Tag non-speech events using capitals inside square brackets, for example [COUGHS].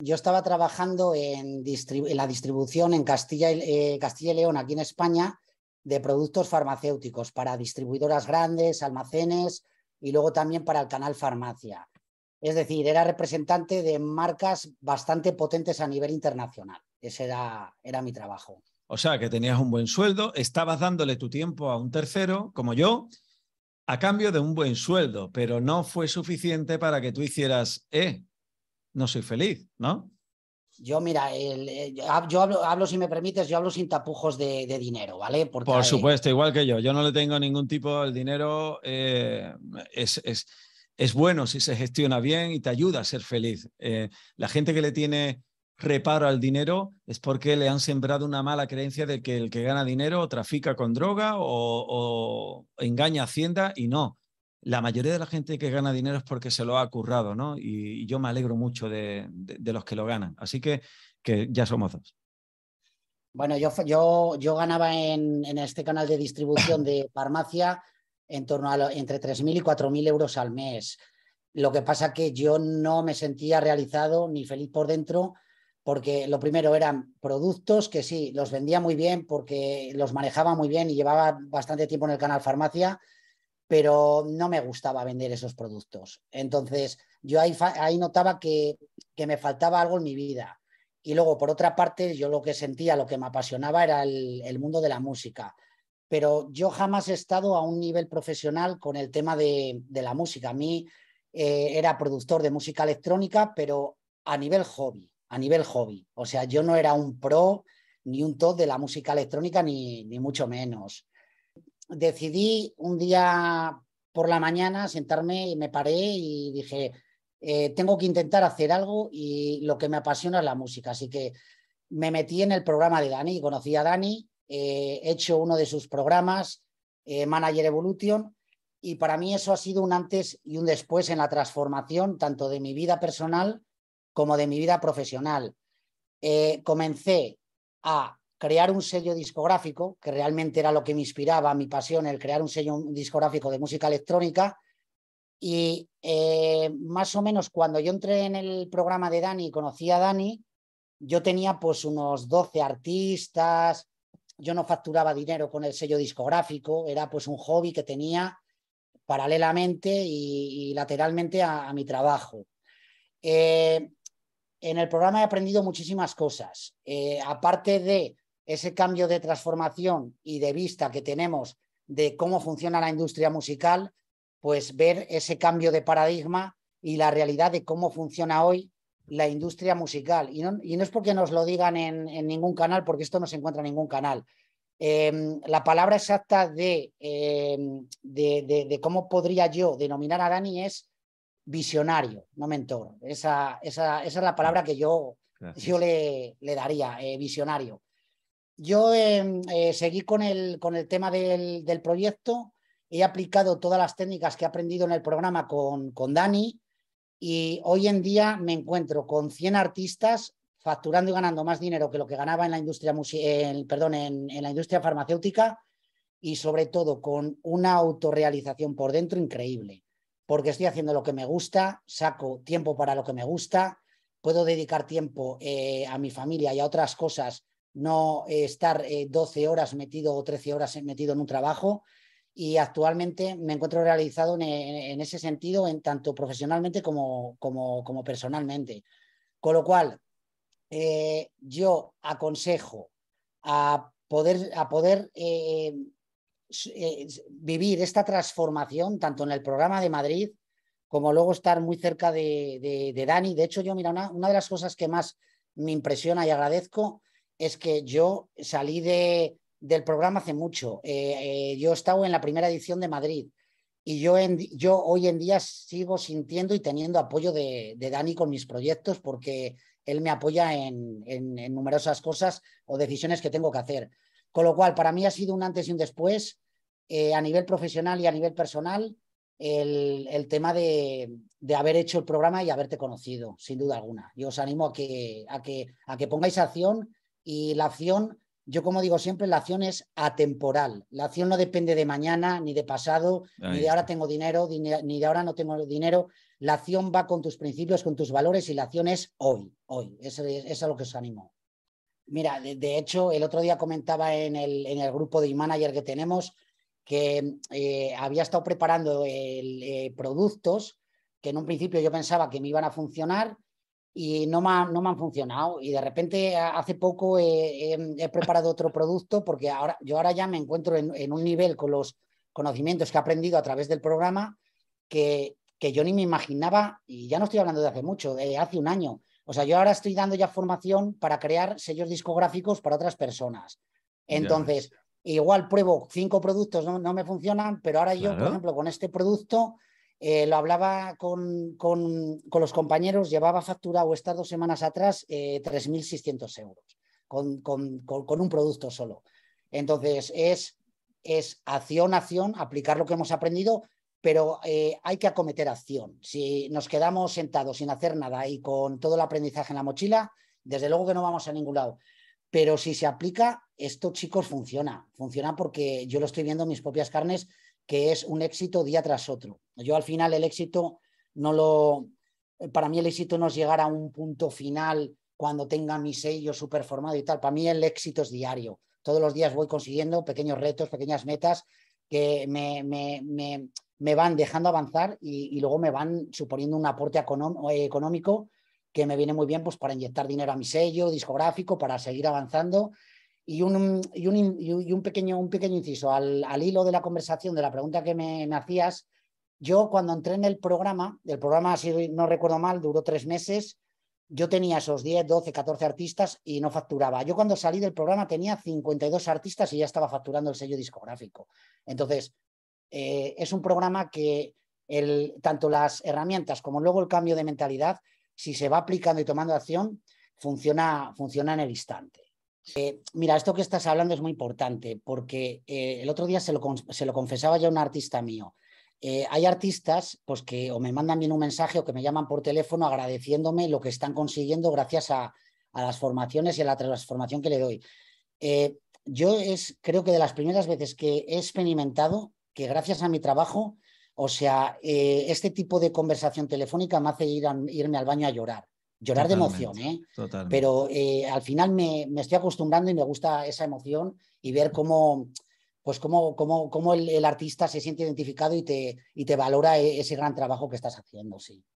Yo estaba trabajando en, la distribución en eh, Castilla y, León, aquí en España, de productos farmacéuticos para distribuidoras grandes, almacenes y luego también para el canal farmacia. Es decir, era representante de marcas bastante potentes a nivel internacional. Ese era, era mi trabajo. O sea, que tenías un buen sueldo, estabas dándole tu tiempo a un tercero, como yo, a cambio de un buen sueldo, pero no fue suficiente para que tú hicieras, eh, no soy feliz, ¿no? Yo, mira, eh, yo hablo, si me permites, yo hablo sin tapujos de, dinero, ¿vale? Por eh, supuesto, igual que yo. Yo no le tengo ningún tipo, de dinero eh, es, es, es, bueno si se gestiona bien y te ayuda a ser feliz. la gente que le tiene reparo al dinero es porque le han sembrado una mala creencia de que el que gana dinero trafica con droga o, engaña Hacienda y no la mayoría de la gente que gana dinero es porque se lo ha currado, ¿no? Y, yo me alegro mucho de, los que lo ganan. Así que, ya somos dos. Bueno, yo, ganaba en, este canal de distribución [COUGHS] de farmacia en torno a entre 3.000 y 4.000 euros al mes. Lo que pasa que yo no me sentía realizado ni feliz por dentro, porque lo primero eran productos que sí, los vendía muy bien porque los manejaba muy bien y llevaba bastante tiempo en el canal farmacia, pero no me gustaba vender esos productos. Entonces, yo ahí, notaba que, me faltaba algo en mi vida. Y luego, por otra parte, yo lo que sentía, lo que me apasionaba era el, mundo de la música. Pero yo jamás he estado a un nivel profesional con el tema de, de la música. A mí eh, era productor de música electrónica, pero a nivel hobby, a nivel hobby. O sea, yo no era un pro ni un top de la música electrónica, ni mucho menos decidí un día por la mañana sentarme y me paré y dije, eh, tengo que intentar hacer algo y lo que me apasiona es la música. Así que me metí en el programa de Dani, conocí a Dani, eh, he hecho uno de sus programas, eh, Manager Evolution, y para mí eso ha sido un antes y un después en la transformación tanto de mi vida personal como de mi vida profesional. comencé a crear un sello discográfico, que realmente era lo que me inspiraba, mi pasión, el crear un sello discográfico de música electrónica. Y eh, más o menos cuando yo entré en el programa de Dani y conocí a Dani, yo tenía pues unos 12 artistas, yo no facturaba dinero con el sello discográfico, era pues un hobby que tenía paralelamente y, lateralmente a, mi trabajo. Eh, en el programa he aprendido muchísimas cosas, eh, aparte de ese cambio de transformación y de vista que tenemos de cómo funciona la industria musical, pues ver ese cambio de paradigma y la realidad de cómo funciona hoy la industria musical. Y no, y no es porque nos lo digan en, ningún canal, porque esto no se encuentra en ningún canal. Em, la palabra exacta em, de, de, cómo podría yo denominar a Dani es visionario, no mentor. Esa, esa, es la palabra que yo, yo le, le daría, eh, visionario. Yo em, eh, seguí con el, tema del, proyecto, he aplicado todas las técnicas que he aprendido en el programa con, con Dani y hoy en día me encuentro con 100 artistas facturando y ganando más dinero que lo que ganaba en la industria, perdón, en, la industria farmacéutica y sobre todo con una autorrealización por dentro increíble, porque estoy haciendo lo que me gusta, saco tiempo para lo que me gusta, puedo dedicar tiempo eh, a mi familia y a otras cosas no estar 12 eh, horas metido o 13 horas metido en un trabajo. Y actualmente me encuentro realizado en, eh, ese sentido, tanto profesionalmente como, personalmente. Con lo cual, eh, yo aconsejo a poder, vivir esta transformación tanto en el programa de Madrid como luego estar muy cerca de, de Dani. De hecho, yo, mira, una de las cosas que más me impresiona y agradezco es que yo salí del programa hace mucho. Eh, eh, yo he estado en la primera edición de Madrid y yo, yo hoy en día sigo sintiendo y teniendo apoyo de, de Dani con mis proyectos porque él me apoya en, numerosas cosas o decisiones que tengo que hacer. Con lo cual, para mí ha sido un antes y un después eh, a nivel profesional y a nivel personal el, tema de, haber hecho el programa y haberte conocido, sin duda alguna. Yo os animo a que, a que, a que pongáis acción y la acción, yo como digo siempre, la acción es atemporal. La acción no depende de mañana, ni de pasado, ni de ahora tengo dinero, ni de ahora no tengo dinero. La acción va con tus principios, con tus valores y la acción es hoy, hoy. Eso es, a lo que os animo. Mira, de, hecho, el otro día comentaba en el, en el grupo de e-manager que tenemos que eh, había estado preparando eh, productos que en un principio yo pensaba que me iban a funcionar y no me, no me han funcionado. Y de repente hace poco em, he, preparado otro producto porque ahora, yo ahora ya me encuentro en, un nivel con los conocimientos que he aprendido a través del programa que, que yo ni me imaginaba, y ya no estoy hablando de hace mucho, de hace un año. O sea, yo ahora estoy dando ya formación para crear sellos discográficos para otras personas. Entonces, igual pruebo cinco productos, no, me funcionan, pero ahora yo, por ejemplo, con este producto eh, lo hablaba con, los compañeros, llevaba facturado estas dos semanas atrás 3.600 eh, euros con, un producto solo. Entonces, es, acción, acción, aplicar lo que hemos aprendido, pero eh, hay que acometer acción. Si nos quedamos sentados sin hacer nada y con todo el aprendizaje en la mochila, desde luego que no vamos a ningún lado. Pero si se aplica, esto, chicos, funciona. Funciona porque yo lo estoy viendo en mis propias carnes que es un éxito día tras otro. Yo al final el éxito no lo... Para mí el éxito no es llegar a un punto final cuando tenga mi sello super formado y tal. Para mí el éxito es diario. Todos los días voy consiguiendo pequeños retos, pequeñas metas que me, me, me, me van dejando avanzar y, y, luego me van suponiendo un aporte económico que me viene muy bien pues, para inyectar dinero a mi sello discográfico, para seguir avanzando y un, pequeño, inciso al, hilo de la conversación, de la pregunta que me, hacías. Yo cuando entré en el programa, el programa, si no recuerdo mal, duró tres meses, yo tenía esos 10, 12, 14 artistas y no facturaba. Yo cuando salí del programa tenía 52 artistas y ya estaba facturando el sello discográfico. Entonces, eh, es un programa que el, tanto las herramientas como luego el cambio de mentalidad, si se va aplicando y tomando acción, funciona, funciona en el instante. Eh, mira, esto que estás hablando es muy importante porque eh, el otro día se lo, confesaba ya un artista mío. Eh, hay artistas pues, que o me mandan bien un mensaje o que me llaman por teléfono agradeciéndome lo que están consiguiendo gracias a, a las formaciones y a la transformación que le doy. yo es, creo que de las primeras veces que he experimentado que gracias a mi trabajo, o sea, este tipo de conversación telefónica me hace irme al baño a llorar llorar de emoción, ¿eh? Pero eh, al final me, estoy acostumbrando y me gusta esa emoción y ver cómo, pues cómo, cómo, el, el, artista se siente identificado y te, y te valora e-, ese gran trabajo que estás haciendo, sí.